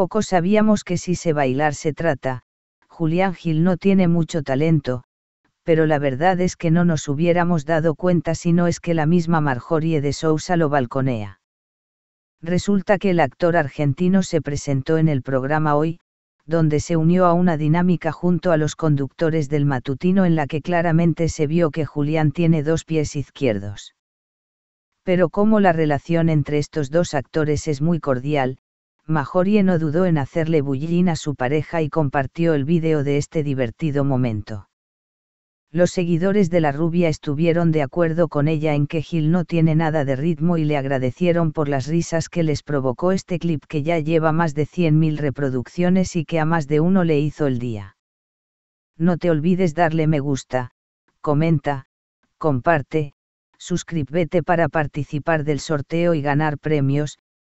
Poco sabíamos que si se bailar se trata, Julián Gil no tiene mucho talento, pero la verdad es que no nos hubiéramos dado cuenta si no es que la misma Marjorie de Sousa lo balconea. Resulta que el actor argentino se presentó en el programa Hoy, donde se unió a una dinámica junto a los conductores del matutino en la que claramente se vio que Julián tiene dos pies izquierdos. Pero como la relación entre estos dos actores es muy cordial, Majorie no dudó en hacerle bullín a su pareja y compartió el vídeo de este divertido momento. Los seguidores de la rubia estuvieron de acuerdo con ella en que Gil no tiene nada de ritmo y le agradecieron por las risas que les provocó este clip que ya lleva más de 100.000 reproducciones y que a más de uno le hizo el día. No te olvides darle me gusta, comenta, comparte, suscríbete para participar del sorteo y ganar premios,